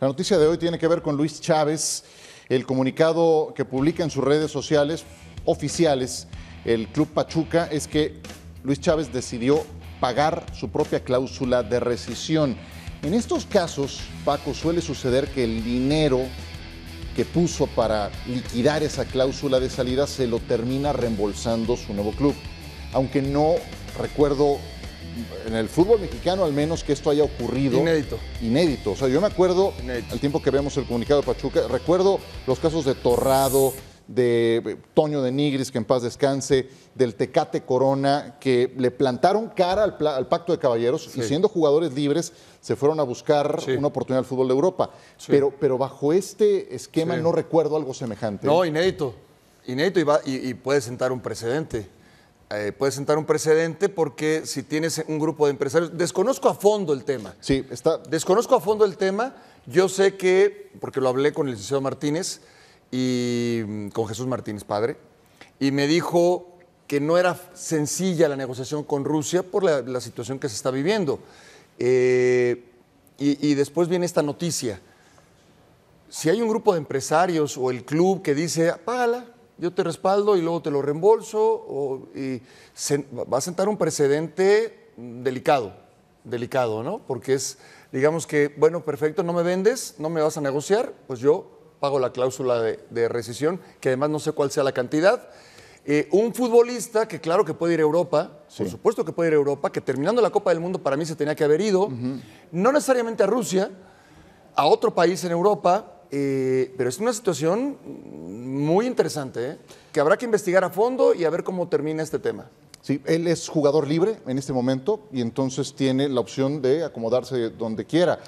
La noticia de hoy tiene que ver con Luis Chávez. El comunicado que publica en sus redes sociales oficiales el Club Pachuca es que Luis Chávez decidió pagar su propia cláusula de rescisión. En estos casos, Paco, suele suceder que el dinero que puso para liquidar esa cláusula de salida se lo termina reembolsando su nuevo club. Aunque no recuerdo en el fútbol mexicano al menos que esto haya ocurrido. Inédito. Inédito. O sea, yo me acuerdo, al tiempo que vemos el comunicado de Pachuca, recuerdo los casos de Torrado, de eh, Toño de Nigris, que en paz descanse, del Tecate Corona, que le plantaron cara al, Pacto de Caballeros y siendo jugadores libres se fueron a buscar una oportunidad al fútbol de Europa. Pero, pero bajo este esquema no recuerdo algo semejante. No, inédito. Inédito y puede sentar un precedente. Eh, puede sentar un precedente porque si tienes un grupo de empresarios, desconozco a fondo el tema. Sí, está. Desconozco a fondo el tema. Yo sé que, porque lo hablé con el licenciado Martínez y mm, con Jesús Martínez, padre, y me dijo que no era sencilla la negociación con Rusia por la, situación que se está viviendo. Eh, y, después viene esta noticia. Si hay un grupo de empresarios o el club que dice, págala, yo te respaldo y luego te lo reembolso, y va a sentar un precedente delicado, delicado, ¿no? Porque es, digamos que, bueno, perfecto, no me vendes, no me vas a negociar, pues yo pago la cláusula de, rescisión, que además no sé cuál sea la cantidad. Eh, un futbolista que claro que puede ir a Europa, por supuesto que puede ir a Europa, que terminando la Copa del Mundo para mí se tenía que haber ido, no necesariamente a Rusia, a otro país en Europa, eh, pero es una situación muy interesante, ¿eh? que habrá que investigar a fondo y a ver cómo termina este tema. Sí, él es jugador libre en este momento y entonces tiene la opción de acomodarse donde quiera.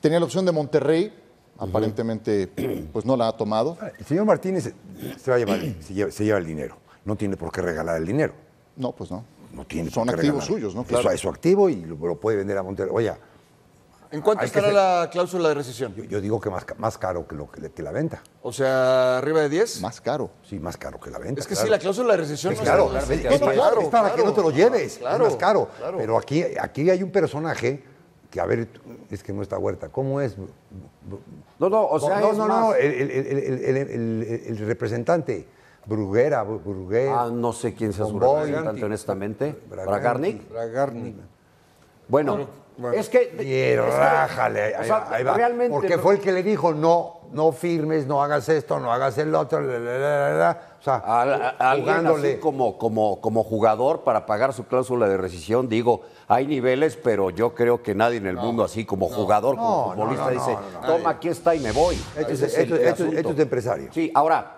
Tenía la opción de Monterrey, aparentemente pues no la ha tomado. Ah, el señor Martínez se, va a llevar, se, lleva, el dinero, no tiene por qué regalar el dinero. No, pues no. No tiene Son activos suyos, ¿no? es su activo y lo, puede vender a Monterrey. Oye, ¿En cuánto estará la cláusula de rescisión? Yo, digo que más, más caro que, lo, que, la venta. O sea, arriba de 10. Más caro. Sí, más caro que la venta. Es que sí, la cláusula de rescisión es no caro. Es, es, claro, es para que no te lo lleves. Claro, es más caro. Pero aquí, aquí hay un personaje que, a ver, es que no está huerta. ¿Cómo es? No, no, o sea. No, no, no, el, representante. Bruguera, Bruguera. Ah, no sé quién sea su representante, honestamente. Bragarnik. Bragarnik. Bueno, es que. Y rájale, Porque fue el que le dijo, no, no firmes, no hagas esto, no hagas el otro, o sea, jugándole. Así como, como, como jugador para pagar su cláusula de rescisión, digo, hay niveles, pero yo creo que nadie en el mundo así como jugador, como futbolista, dice, toma, aquí está y me voy. Esto es, de empresario. Sí, ahora,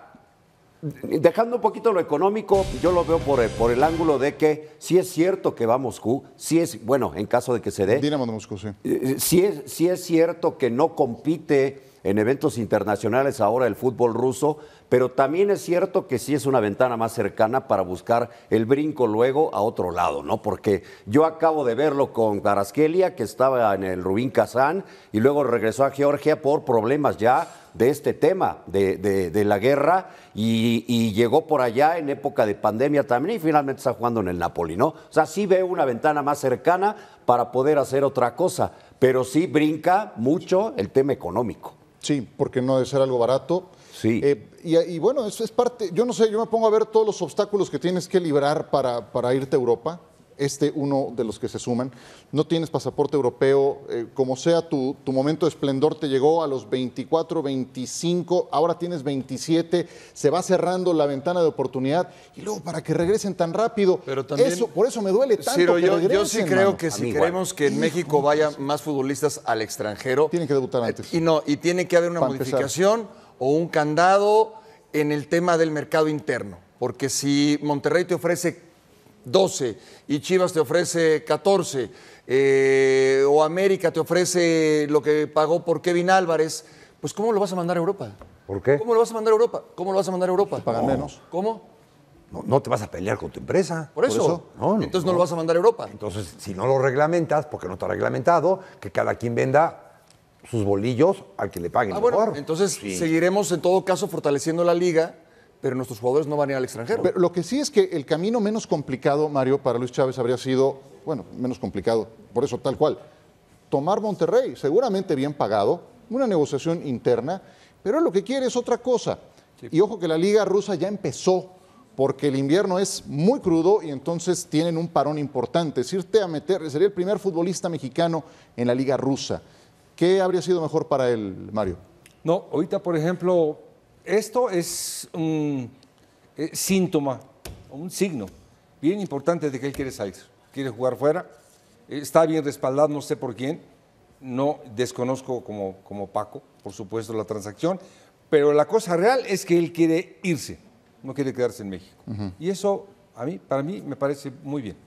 dejando un poquito lo económico, yo lo veo por, el ángulo de que si sí es cierto que va Moscú, si es, bueno, en caso de que se dé. Dinamo Moscú, eh, eh, sí. es, cierto que no compite en eventos internacionales ahora el fútbol ruso, pero también es cierto que sí es una ventana más cercana para buscar el brinco luego a otro lado, ¿no? Porque yo acabo de verlo con Karaskelia, que estaba en el Rubín Kazán, y luego regresó a Georgia por problemas ya de este tema de, la guerra y, llegó por allá en época de pandemia también y finalmente está jugando en el Napoli, ¿no? O sea, sí ve una ventana más cercana para poder hacer otra cosa, pero sí brinca mucho el tema económico. Sí, porque no debe ser algo barato. Sí. Eh, y, bueno, eso es parte, yo no sé, yo me pongo a ver todos los obstáculos que tienes que librar para, para irte a Europa este uno de los que se suman. No tienes pasaporte europeo, eh, como sea, tu, momento de esplendor te llegó a los 24, 25, ahora tienes 27, se va cerrando la ventana de oportunidad y luego para que regresen tan rápido. eso, por eso me duele tanto. yo, sí creo que si queremos que en México vayan más futbolistas al extranjero. Tiene que debutar antes. Eh, y no, y tiene que haber una modificación o un candado en el tema del mercado interno. Porque si Monterrey te ofrece 12 y Chivas te ofrece 14 eh, o América te ofrece lo que pagó por Kevin Álvarez, pues ¿cómo lo vas a mandar a Europa? ¿Por qué? ¿Cómo lo vas a mandar a Europa? ¿Cómo lo vas a mandar a Europa? Pues menos. ¿Cómo? No, te vas a pelear con tu empresa. Por eso. Entonces no, lo vas a mandar a Europa. Entonces, si no lo reglamentas, porque no está reglamentado, que cada quien venda sus bolillos al que le paguen ah, mejor. Bueno, entonces seguiremos en todo caso fortaleciendo la liga pero nuestros jugadores no van a ir al extranjero. Pero lo que sí es que el camino menos complicado, Mario, para Luis Chávez habría sido, bueno, menos complicado, por eso tal cual, tomar Monterrey, seguramente bien pagado, una negociación interna, pero lo que quiere es otra cosa. Y ojo que la liga rusa ya empezó, porque el invierno es muy crudo y entonces tienen un parón importante. irte a meter, sería el primer futbolista mexicano en la liga rusa. ¿Qué habría sido mejor para él, Mario? No, ahorita, por ejemplo, esto es un eh, síntoma, un signo bien importante de que él quiere salir, quiere jugar fuera, está bien respaldado, no sé por quién, no desconozco como, Paco, por supuesto, la transacción, pero la cosa real es que él quiere irse, no quiere quedarse en México. Y eso a mí, para mí me parece muy bien.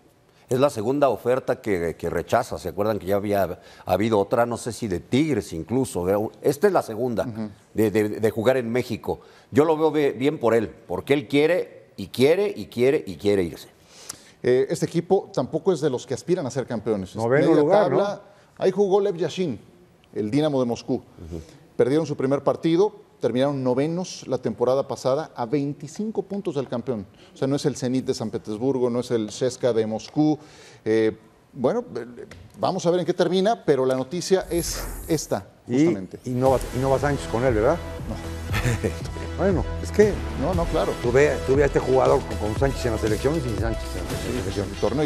Es la segunda oferta que, rechaza. ¿Se acuerdan que ya había habido otra, no sé si de Tigres incluso? Esta es la segunda de, jugar en México. Yo lo veo bien por él, porque él quiere y quiere y quiere y quiere irse. Eh, este equipo tampoco es de los que aspiran a ser campeones. ¿no? Ahí jugó Lev Yashin, el Dinamo de Moscú. Perdieron su primer partido, terminaron novenos la temporada pasada a 25 puntos del campeón. O sea, no es el Zenit de San Petersburgo, no es el Sheska de Moscú. Eh, bueno, eh, vamos a ver en qué termina, pero la noticia es esta, justamente. Y, y no, va Sánchez con él, ¿verdad? No. bueno, es que. No, no, claro. Tuve, tuve a este jugador con, Sánchez en la selección y sin Sánchez en la selección. torneo